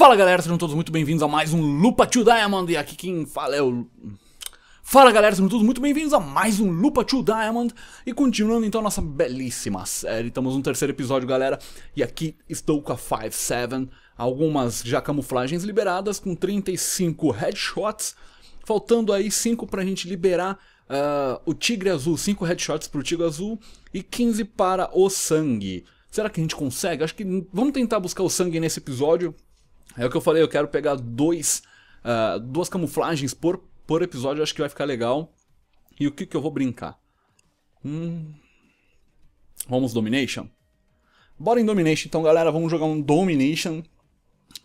Fala galera, sejam todos muito bem-vindos a mais um Lupa to Diamond. E aqui quem fala é o. Fala galera, sejam todos muito bem-vindos a mais um Lupa to Diamond. E continuando então nossa belíssima série, estamos no terceiro episódio, galera. E aqui estou com a 5-7, algumas já camuflagens liberadas, com 35 headshots. Faltando aí 5 pra gente liberar uh, o Tigre Azul, 5 headshots pro Tigre Azul e 15 para o Sangue. Será que a gente consegue? Acho que vamos tentar buscar o sangue nesse episódio. É o que eu falei, eu quero pegar dois, uh, duas camuflagens por, por episódio, acho que vai ficar legal. E o que, que eu vou brincar? Hum... Vamos Domination? Bora em Domination então, galera. Vamos jogar um Domination.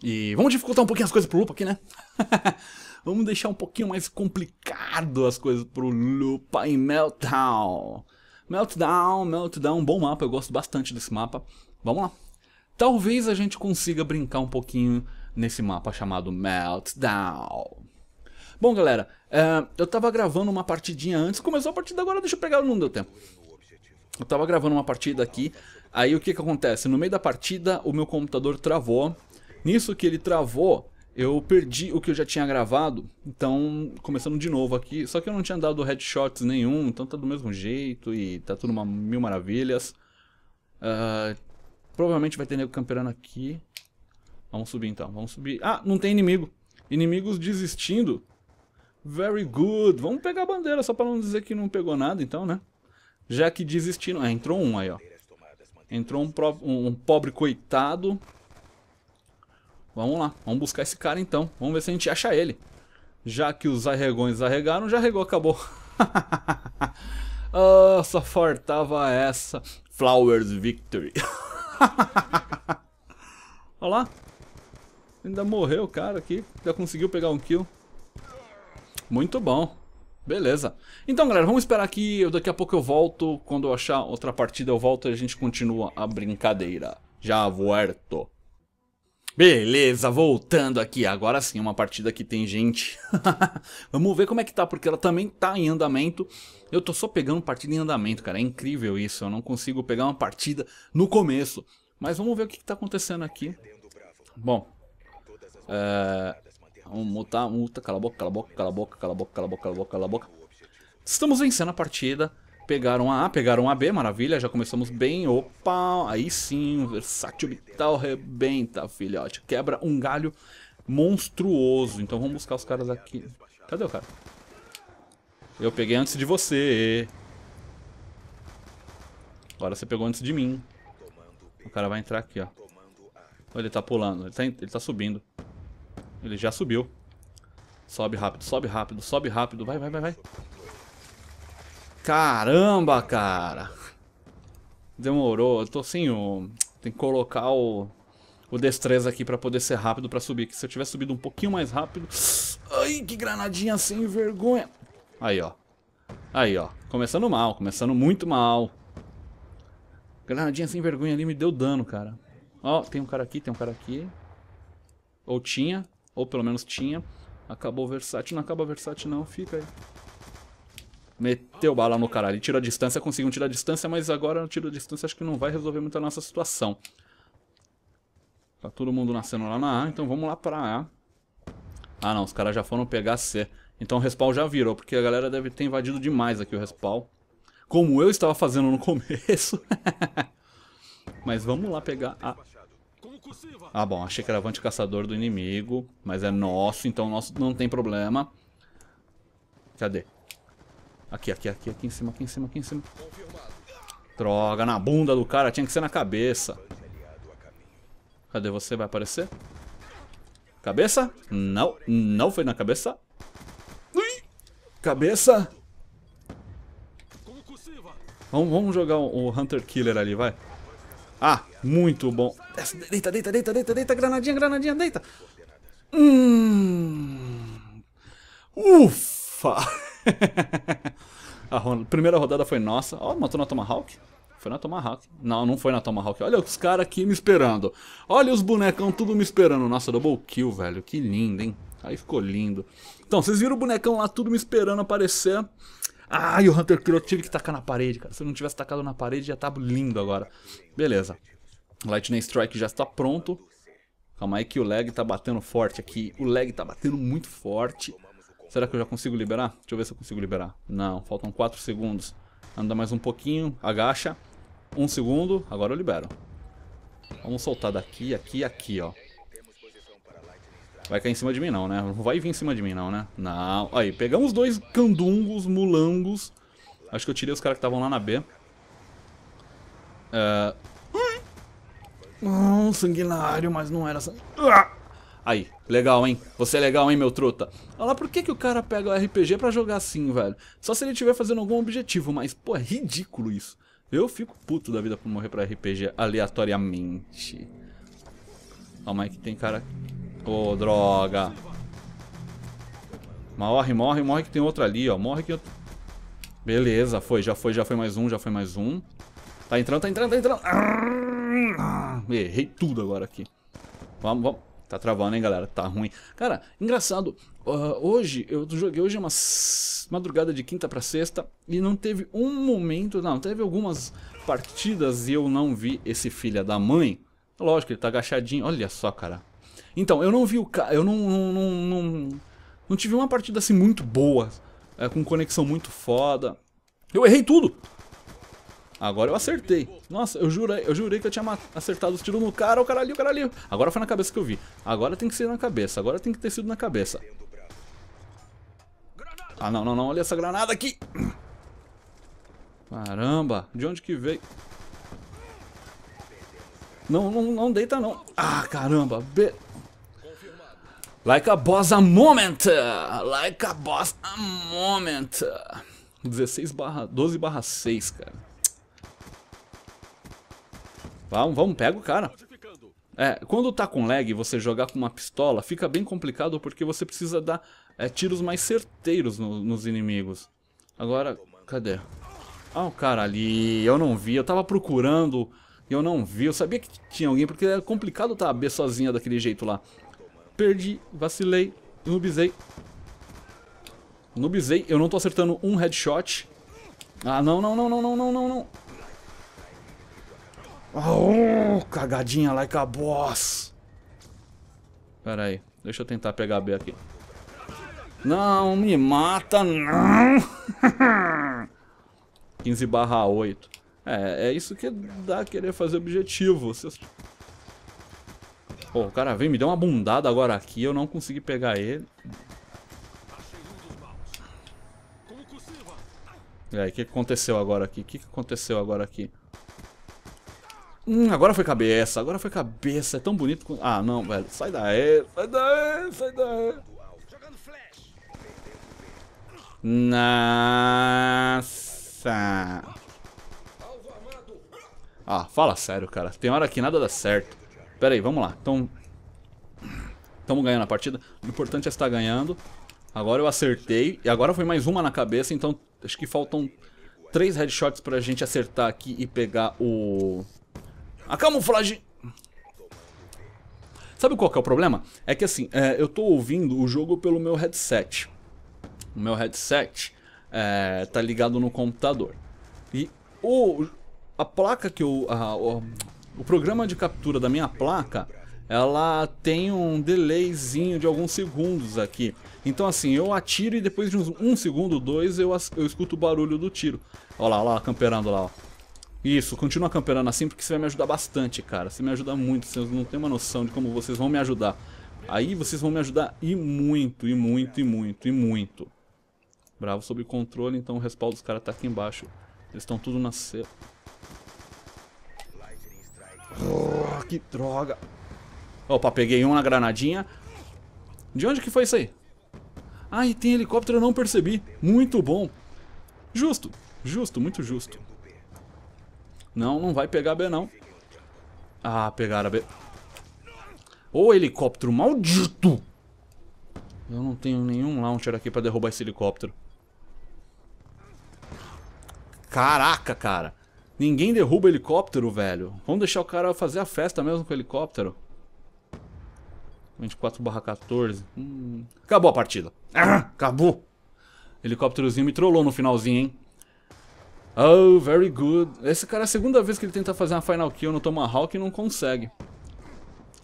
E vamos dificultar um pouquinho as coisas pro Lupa aqui, né? vamos deixar um pouquinho mais complicado as coisas pro Lupa em Meltdown. Meltdown, Meltdown, bom mapa, eu gosto bastante desse mapa. Vamos lá. Talvez a gente consiga brincar um pouquinho nesse mapa chamado Meltdown. Bom, galera, é, eu tava gravando uma partidinha antes. Começou a partida agora, deixa eu pegar, não deu tempo. Eu tava gravando uma partida aqui. Aí o que que acontece? No meio da partida, o meu computador travou. Nisso que ele travou, eu perdi o que eu já tinha gravado. Então, começando de novo aqui. Só que eu não tinha dado headshots nenhum, então tá do mesmo jeito e tá tudo uma mil maravilhas. Uh, Provavelmente vai ter nego camperando aqui. Vamos subir então, vamos subir. Ah, não tem inimigo. Inimigos desistindo. Very good. Vamos pegar a bandeira, só pra não dizer que não pegou nada então, né? Já que desistindo... Ah, entrou um aí, ó. Entrou um, pro... um pobre coitado. Vamos lá, vamos buscar esse cara então. Vamos ver se a gente acha ele. Já que os arregões arregaram, já arregou, acabou. oh, só faltava essa. Flowers Victory. Olha lá. Ainda morreu o cara aqui. Já conseguiu pegar um kill. Muito bom. Beleza. Então, galera, vamos esperar aqui. daqui a pouco eu volto. Quando eu achar outra partida, eu volto e a gente continua a brincadeira. Já volto. Beleza, voltando aqui. Agora sim, uma partida que tem gente. Vamos ver como é que tá, porque ela também tá em andamento. Eu tô só pegando partida em andamento, cara. É incrível isso. Eu não consigo pegar uma partida no começo. Mas vamos ver o que, que tá acontecendo aqui. Bom. É... Vamos mutar, multa. Cala a boca, cala a boca, cala a boca, cala a boca, cala a boca, cala a boca, cala a boca. Estamos vencendo a partida. Pegaram a A, pegaram a B, maravilha, já começamos bem. Opa, aí sim, versátil vital rebenta, filhote. Quebra um galho monstruoso. Então vamos buscar os caras aqui. Cadê o cara? Eu peguei antes de você. Agora você pegou antes de mim. O cara vai entrar aqui, ó. Ele tá pulando, ele tá, ele tá subindo. Ele já subiu. Sobe rápido, sobe rápido, sobe rápido. Vai, vai, vai, vai. Caramba, cara. Demorou. Eu tô sem o... Tem que colocar o... O destreza aqui pra poder ser rápido pra subir. Que se eu tivesse subido um pouquinho mais rápido... Ai, que granadinha sem vergonha. Aí, ó. Aí, ó. Começando mal. Começando muito mal. Granadinha sem vergonha ali me deu dano, cara. Ó, tem um cara aqui, tem um cara aqui. Ou tinha. Ou pelo menos tinha. Acabou o versátil. Não acaba o versátil não. Fica aí meteu bala no caralho. tira a distância, conseguiu um tiro a distância, mas agora no tiro a distância acho que não vai resolver muito a nossa situação. Tá todo mundo nascendo lá na A, então vamos lá pra A. Ah não, os caras já foram pegar C. Então o respawn já virou, porque a galera deve ter invadido demais aqui o respawn. Como eu estava fazendo no começo. mas vamos lá pegar a... Ah bom, achei que era avante caçador do inimigo, mas é nosso, então nosso não tem problema. Cadê? Aqui, aqui, aqui, aqui em cima, aqui em cima, aqui em cima. Droga, na bunda do cara, tinha que ser na cabeça. Cadê você? Vai aparecer? Cabeça? Não, não foi na cabeça. Ui, cabeça! Vamos, vamos jogar o, Hunter Killer ali, vai. Ah, muito bom. Deita, deita, deita, deita, deita, granadinha, granadinha, deita. Hum. Ufa! A primeira rodada foi nossa. Ó, oh, matou na Tomahawk. Foi na Tomahawk. Não, não foi na Tomahawk. Olha os caras aqui me esperando. Olha os bonecão tudo me esperando. Nossa, double kill, velho. Que lindo, hein? Aí ficou lindo. Então, vocês viram o bonecão lá tudo me esperando aparecer. Ai, ah, o Hunter Kill eu tive que tacar na parede, cara. Se eu não tivesse tacado na parede, já tá tava lindo agora. Beleza. Lightning Strike já está pronto. Calma aí que o lag tá batendo forte aqui. O lag tá batendo muito forte. Será que eu já consigo liberar? Deixa eu ver se eu consigo liberar. Não, faltam 4 segundos. Anda mais um pouquinho, agacha. Um segundo, agora eu libero. Vamos soltar daqui, aqui aqui, ó. Vai cair em cima de mim não, né? Não vai vir em cima de mim não, né? Não. Aí, pegamos dois candungos, mulangos. Acho que eu tirei os caras que estavam lá na B. É... Hum, sanguinário, mas não era sanguinário. Ah! Aí, legal, hein? Você é legal, hein, meu truta? Olha lá, por que, que o cara pega o RPG pra jogar assim, velho? Só se ele estiver fazendo algum objetivo, mas, pô, é ridículo isso. Eu fico puto da vida por morrer pra RPG aleatoriamente. Calma aí que tem cara... Ô, oh, droga. Morre, morre, morre que tem outro ali, ó. Morre que... Eu... Beleza, foi, já foi, já foi mais um, já foi mais um. Tá entrando, tá entrando, tá entrando. errei tudo agora aqui. Vamos, vamos. Tá travando, hein, galera? Tá ruim. Cara, engraçado. Uh, hoje, eu joguei hoje uma madrugada de quinta para sexta e não teve um momento, não, teve algumas partidas e eu não vi esse filha da mãe. Lógico, ele tá agachadinho. Olha só, cara. Então, eu não vi o cara, eu não não, não não, não tive uma partida assim muito boa, é, com conexão muito foda. Eu errei tudo. Agora eu acertei. Nossa, eu jurei, eu jurei que eu tinha acertado os tiros no cara, o cara ali, o cara ali. Agora foi na cabeça que eu vi. Agora tem que ser na cabeça, agora tem que ter sido na cabeça. Ah, não, não, não, olha essa granada aqui. Caramba, de onde que veio? Não, não, não deita não. Ah, caramba. Be like a boss a moment. Like a boss a moment. 16 barra, 12 barra 6, cara. Vamos, vamos, pega o cara. É, quando tá com lag você jogar com uma pistola, fica bem complicado porque você precisa dar é, tiros mais certeiros no, nos inimigos. Agora, cadê? Ah, o cara ali, eu não vi, eu tava procurando e eu não vi. Eu sabia que tinha alguém, porque era é complicado tá a B sozinha daquele jeito lá. Perdi, vacilei, nubizei. Nubizei, eu não tô acertando um headshot. Ah, não, não, não, não, não, não, não, não cagadinha like a boss. Pera aí, deixa eu tentar pegar B aqui. Não me mata, não. 15 barra 8. É, é isso que dá querer fazer objetivo. Você... Pô, o cara veio me deu uma bundada agora aqui, eu não consegui pegar ele. É, e aí, o que aconteceu agora aqui? O que aconteceu agora aqui? Hum, agora foi cabeça, agora foi cabeça. É tão bonito. Ah, não, velho. Sai daí, sai daí, sai daí. Nossa. Ah, fala sério, cara. Tem hora que nada dá certo. Pera aí, vamos lá. Então. Estamos ganhando a partida. O importante é estar ganhando. Agora eu acertei. E agora foi mais uma na cabeça. Então acho que faltam três headshots pra gente acertar aqui e pegar o. A camuflagem. Sabe qual que é o problema? É que assim, é, eu tô ouvindo o jogo pelo meu headset. O meu headset é, tá ligado no computador. E o, a placa que eu. A, o, o programa de captura da minha placa ela tem um delayzinho de alguns segundos aqui. Então assim, eu atiro e depois de uns um segundo, dois, eu, eu escuto o barulho do tiro. Olha lá, olha lá, camperando lá, ó. Isso, continua camperando assim porque você vai me ajudar bastante, cara. Você me ajuda muito, vocês não tem uma noção de como vocês vão me ajudar. Aí vocês vão me ajudar e muito, e muito, e muito, e muito. Bravo sob controle, então o respaldo dos caras tá aqui embaixo. Eles estão tudo na cela. Oh, que droga. Opa, peguei um na granadinha. De onde que foi isso aí? Ah, e tem helicóptero, eu não percebi. Muito bom. Justo, justo, muito justo. Não, não vai pegar B, não. Ah, pegaram a B. Ô, helicóptero maldito! Eu não tenho nenhum launcher aqui pra derrubar esse helicóptero. Caraca, cara. Ninguém derruba helicóptero, velho. Vamos deixar o cara fazer a festa mesmo com o helicóptero. 24 barra 14. Hum. Acabou a partida. Ah, acabou. Helicópterozinho me trollou no finalzinho, hein? Oh, very good. Esse cara é a segunda vez que ele tenta fazer uma final kill no Tomahawk e não consegue.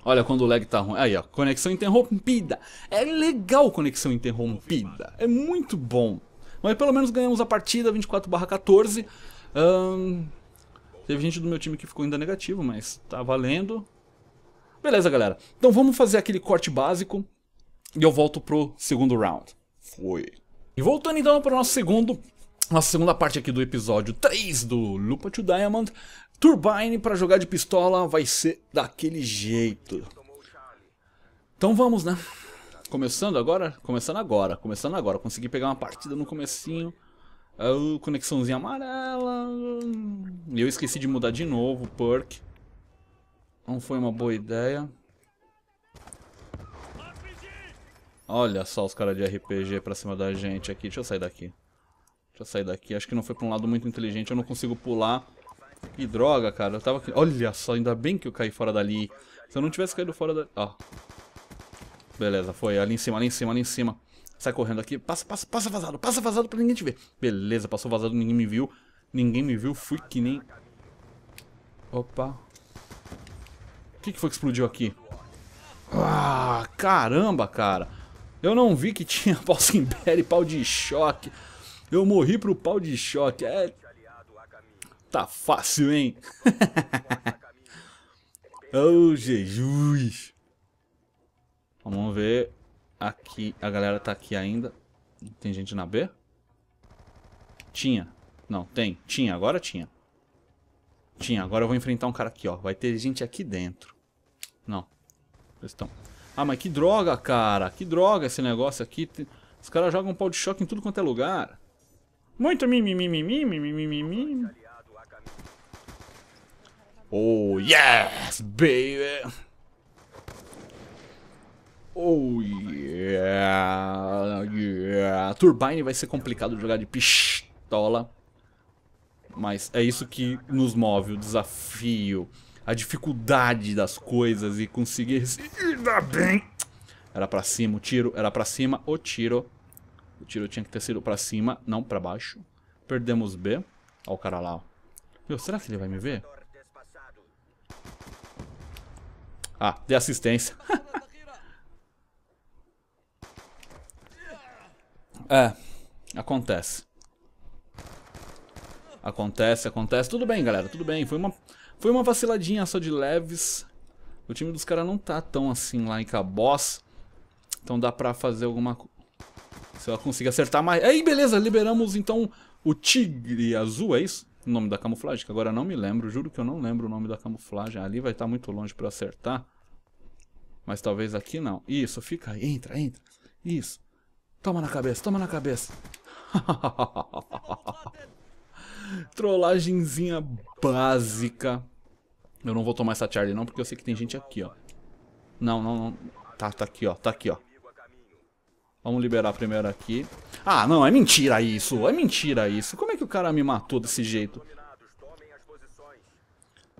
Olha quando o lag tá ruim. Aí, ó. Conexão interrompida. É legal conexão interrompida. É muito bom. Mas pelo menos ganhamos a partida 24 barra 14. Um, teve gente do meu time que ficou ainda negativo, mas tá valendo. Beleza, galera. Então vamos fazer aquele corte básico. E eu volto pro segundo round. Foi. E voltando então para nosso segundo nossa segunda parte aqui do episódio 3 do Lupa to Diamond. Turbine para jogar de pistola vai ser daquele jeito. Então vamos, né? Começando agora? Começando agora, começando agora. Consegui pegar uma partida no comecinho. Uh, conexãozinha amarela. Eu esqueci de mudar de novo o perk. Não foi uma boa ideia. Olha só os caras de RPG pra cima da gente aqui. Deixa eu sair daqui. Pra sair daqui. Acho que não foi pra um lado muito inteligente. Eu não consigo pular. Que droga, cara. Eu tava aqui... Olha só, ainda bem que eu caí fora dali. Se eu não tivesse caído fora da... Ó. Beleza, foi. Ali em cima, ali em cima, ali em cima. Sai correndo aqui. Passa, passa, passa vazado. Passa vazado pra ninguém te ver. Beleza, passou vazado, ninguém me viu. Ninguém me viu. Fui que nem... Opa. O que, que foi que explodiu aqui? Ah, caramba, cara. Eu não vi que tinha pau sem e pau de choque. Eu morri pro pau de choque. É... Tá fácil, hein? oh, Jesus. Vamos ver. Aqui, a galera tá aqui ainda. Tem gente na B? Tinha. Não, tem. Tinha, agora tinha. Tinha, agora eu vou enfrentar um cara aqui, ó. Vai ter gente aqui dentro. Não. Eles estão... Ah, mas que droga, cara. Que droga esse negócio aqui. Os caras jogam pau de choque em tudo quanto é lugar. Muito mimimi, mimimi, mimimi, mimimi. Oh, yes, baby! Oh, yeah, yeah. Turbine vai ser complicado jogar de pistola. Mas é isso que nos move, o desafio, a dificuldade das coisas e conseguir... Ainda bem! Era pra cima o tiro, era pra cima o tiro. O tiro tinha que ter sido pra cima, não pra baixo. Perdemos B. Olha o cara lá, ó. Meu, será que ele vai me ver? Ah, de assistência. é, acontece. Acontece, acontece. Tudo bem, galera, tudo bem. Foi uma, foi uma vaciladinha só de leves. O time dos caras não tá tão assim lá em Caboss. Então dá pra fazer alguma, se ela conseguir acertar mais. Aí, beleza, liberamos então o tigre azul, é isso? O nome da camuflagem, que agora não me lembro. Juro que eu não lembro o nome da camuflagem. Ali vai estar tá muito longe para acertar. Mas talvez aqui não. Isso, fica aí. Entra, entra. Isso. Toma na cabeça, toma na cabeça. Trollagenzinha básica. Eu não vou tomar essa Charlie não, porque eu sei que tem gente aqui, ó. Não, não, não. Tá, tá aqui, ó. Tá aqui, ó. Vamos liberar primeiro aqui. Ah, não, é mentira isso. É mentira isso. Como é que o cara me matou desse jeito?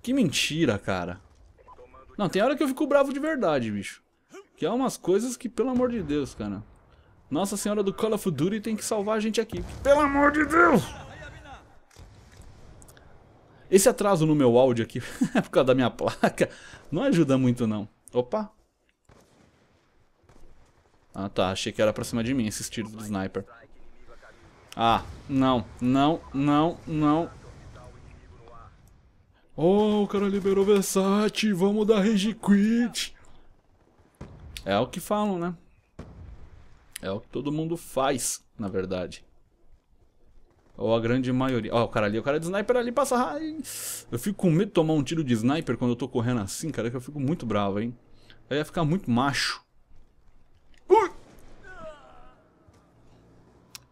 Que mentira, cara. Não, tem hora que eu fico bravo de verdade, bicho. Que é umas coisas que, pelo amor de Deus, cara. Nossa Senhora do Call of Duty tem que salvar a gente aqui. Pelo amor de Deus! Esse atraso no meu áudio aqui, é por causa da minha placa, não ajuda muito não. Opa, ah, tá. Achei que era pra cima de mim esses tiros do sniper. Ah, não, não, não, não. Oh, o cara liberou Versace. Vamos dar rage quit. É o que falam, né? É o que todo mundo faz, na verdade. Ou a grande maioria. Ó, oh, o cara ali, o cara de sniper ali passa. Ai, eu fico com medo de tomar um tiro de sniper quando eu tô correndo assim, cara, que eu fico muito bravo, hein? Eu ia ficar muito macho. Ui!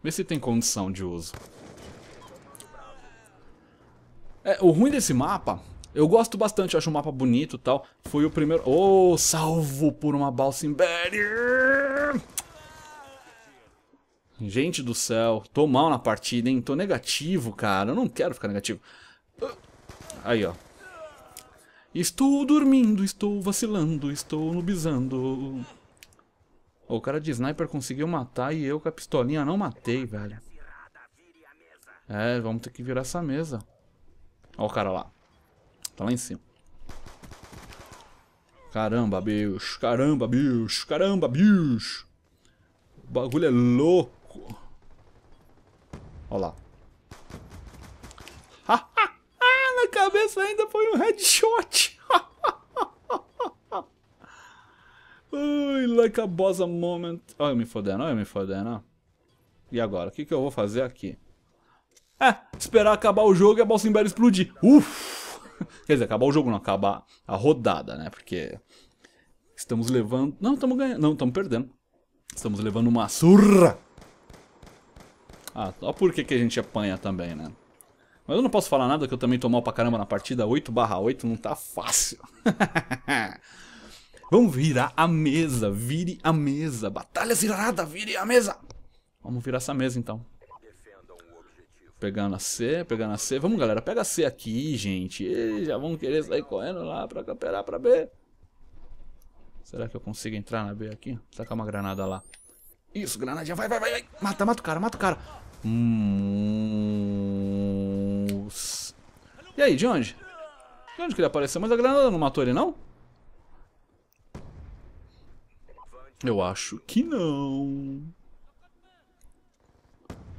Vê se tem condição de uso. É, o ruim desse mapa, eu gosto bastante, acho o mapa bonito e tal. Foi o primeiro... Oh, salvo por uma Balsimberi! Gente do céu, tô mal na partida, hein? Tô negativo, cara. Eu não quero ficar negativo. Aí, ó. Estou dormindo, estou vacilando, estou nubizando. O cara de sniper conseguiu matar e eu com a pistolinha não matei, velho. É, vamos ter que virar essa mesa. Ó o cara lá. Tá lá em cima. Caramba, bicho. Caramba, bicho. Caramba, bicho. O bagulho é louco. Ó lá. Na cabeça ainda foi um headshot. Ai, like a bossa moment. Olha eu me fodendo, olha eu me fodendo, E agora, o que, que eu vou fazer aqui? É, esperar acabar o jogo e a Balsimber explodir. Uff. Quer dizer, acabar o jogo, não acabar a rodada, né? Porque estamos levando... Não, estamos ganhando. Não, estamos perdendo. Estamos levando uma surra. Ah, só por que, que a gente apanha também, né? Mas eu não posso falar nada que eu também tô mal pra caramba na partida. 8 barra 8 não tá fácil. Vamos virar a mesa. Vire a mesa. Batalha zirada, vire a mesa. Vamos virar essa mesa então. Pegando a C, pegando a C. Vamos, galera, pega a C aqui, gente. E já vão querer sair correndo lá pra camperar pra B. Será que eu consigo entrar na B aqui? Sacar é uma granada lá. Isso, granadinha. Vai, vai, vai, vai. Mata, mata o cara, mata o cara. Hum... E aí, de onde? De onde que ele apareceu? Mas a granada não matou ele, não? Eu acho que não.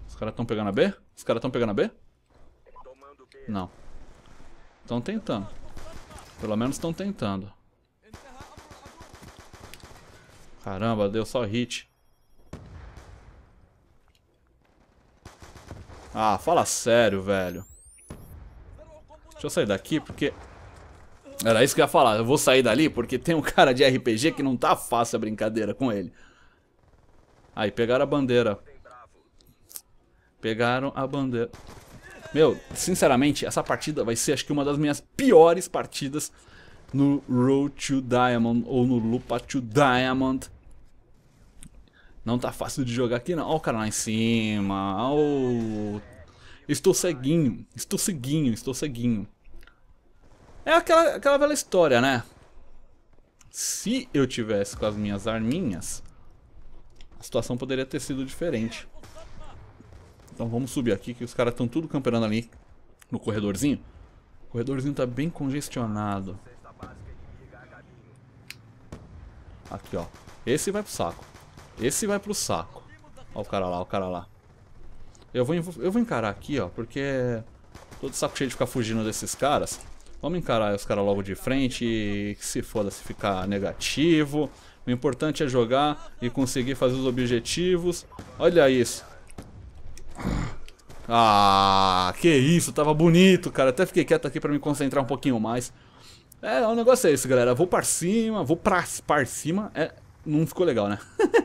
Os caras estão pegando a B? Os caras estão pegando a B? Não. Estão tentando. Pelo menos estão tentando. Caramba, deu só hit. Ah, fala sério, velho. Deixa eu sair daqui porque era isso que eu ia falar. Eu vou sair dali porque tem um cara de RPG que não tá fácil a brincadeira com ele. Aí, pegaram a bandeira. Pegaram a bandeira. Meu, sinceramente, essa partida vai ser acho que uma das minhas piores partidas no Road to Diamond ou no Lupa to Diamond. Não tá fácil de jogar aqui não. Olha o cara lá em cima. Estou ceguinho, estou ceguinho, estou ceguinho. É aquela, aquela velha história, né? Se eu tivesse com as minhas arminhas, a situação poderia ter sido diferente. Então vamos subir aqui, que os caras estão tudo camperando ali no corredorzinho. O corredorzinho tá bem congestionado. Aqui, ó. Esse vai pro saco. Esse vai pro saco. Ó o cara lá, ó o cara lá. Eu vou, eu vou encarar aqui, ó, porque... É todo saco cheio de ficar fugindo desses caras. Vamos encarar os caras logo de frente que se foda se ficar negativo. O importante é jogar e conseguir fazer os objetivos. Olha isso. Ah, que isso, tava bonito, cara. Até fiquei quieto aqui pra me concentrar um pouquinho mais. É, o negócio é esse, galera. Vou pra cima, vou pra, pra cima. É, não ficou legal, né?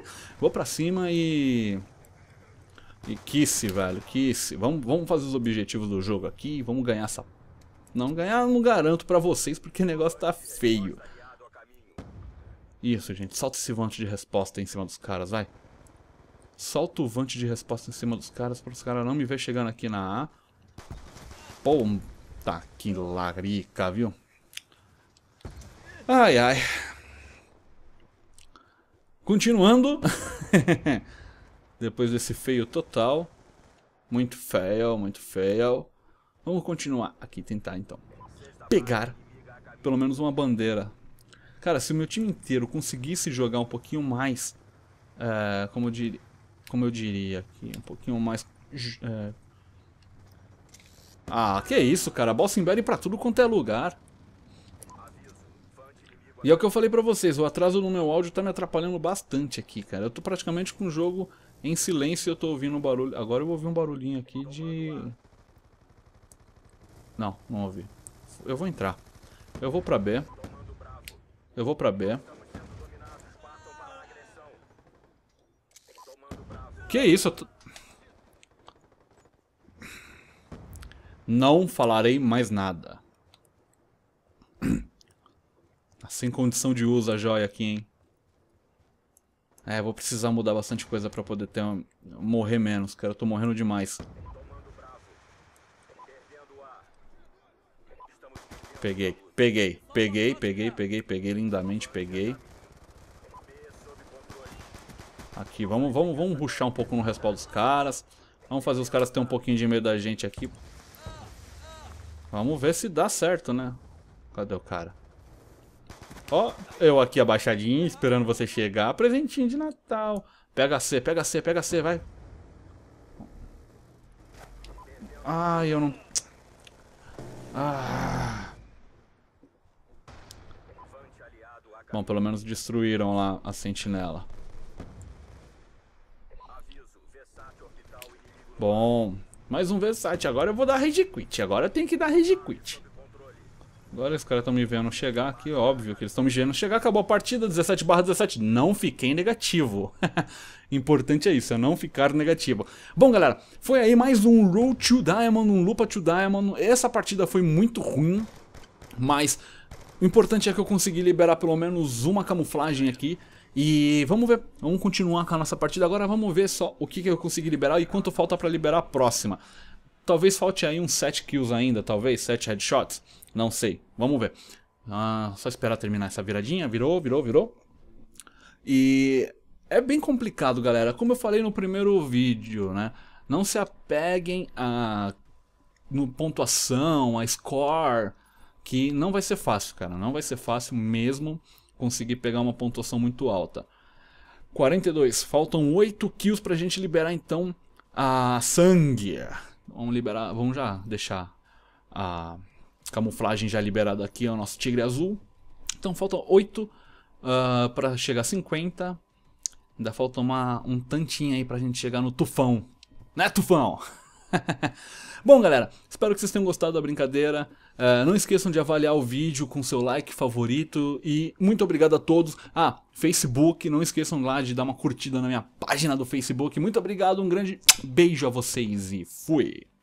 vou pra cima e... E kiss, velho, kiss. Vamos, vamos fazer os objetivos do jogo aqui. Vamos ganhar essa não ganhar não garanto pra vocês, porque o negócio tá feio. Isso, gente. Solta esse vante de resposta em cima dos caras, vai. Solta o vante de resposta em cima dos caras para os caras não me ver chegando aqui na A. Pô, tá que larica, viu? Ai, ai. Continuando. Depois desse feio total. Muito fail, muito fail. Vamos continuar aqui, tentar então pegar pelo menos uma bandeira. Cara, se o meu time inteiro conseguisse jogar um pouquinho mais, eh, como, eu diria, como eu diria aqui, um pouquinho mais... Eh, ah, que isso, cara. Balsimberi pra tudo quanto é lugar. E é o que eu falei pra vocês, o atraso no meu áudio tá me atrapalhando bastante aqui, cara. Eu tô praticamente com o jogo em silêncio e eu tô ouvindo um barulho... Agora eu vou ouvir um barulhinho aqui de... Não, não ouvi. Eu vou entrar. Eu vou pra B. Eu vou pra B. Que isso? Tô... Não falarei mais nada. Sem condição de uso a joia aqui, hein? É, vou precisar mudar bastante coisa pra poder ter morrer menos, cara. Eu tô morrendo demais. Peguei, peguei, peguei, peguei, peguei, peguei, lindamente peguei. Aqui, vamos, vamos, vamos ruxar um pouco no respaldo dos caras. Vamos fazer os caras ter um pouquinho de medo da gente aqui. Vamos ver se dá certo, né? Cadê o cara? Ó, eu aqui abaixadinho, esperando você chegar. Presentinho de Natal. Pega C, pega C, pega C, vai. Ai, eu não... Ah... Bom, pelo menos destruíram lá a sentinela. Bom, mais um Versat. Agora eu vou dar rage quit. Agora eu tenho que dar rage quit. Agora os caras estão me vendo chegar aqui, óbvio que eles estão me vendo chegar. Acabou a partida, 17 barra 17. Não fiquei negativo. Importante é isso, é não ficar negativo. Bom, galera, foi aí mais um Road to Diamond, um Lupa to Diamond. Essa partida foi muito ruim, mas o importante é que eu consegui liberar pelo menos uma camuflagem aqui. E vamos ver, vamos continuar com a nossa partida agora, vamos ver só o que, que eu consegui liberar e quanto falta para liberar a próxima. Talvez falte aí uns 7 kills ainda, talvez, 7 headshots, não sei, vamos ver. Ah, só esperar terminar essa viradinha, virou, virou, virou. E é bem complicado, galera, como eu falei no primeiro vídeo, né? Não se apeguem a no pontuação, a score, que não vai ser fácil, cara. Não vai ser fácil mesmo conseguir pegar uma pontuação muito alta. 42. Faltam 8 kills pra gente liberar então a sangue. Vamos liberar, vamos já deixar a camuflagem já liberada aqui, é o nosso tigre azul. Então faltam 8 uh, ah, pra chegar a 50. Ainda falta uma, um tantinho aí pra gente chegar no tufão. Né, tufão? Bom, galera, espero que vocês tenham gostado da brincadeira. Uh, não esqueçam de avaliar o vídeo com seu like favorito e muito obrigado a todos. Ah, Facebook, não esqueçam lá de dar uma curtida na minha página do Facebook. Muito obrigado, um grande beijo a vocês e fui!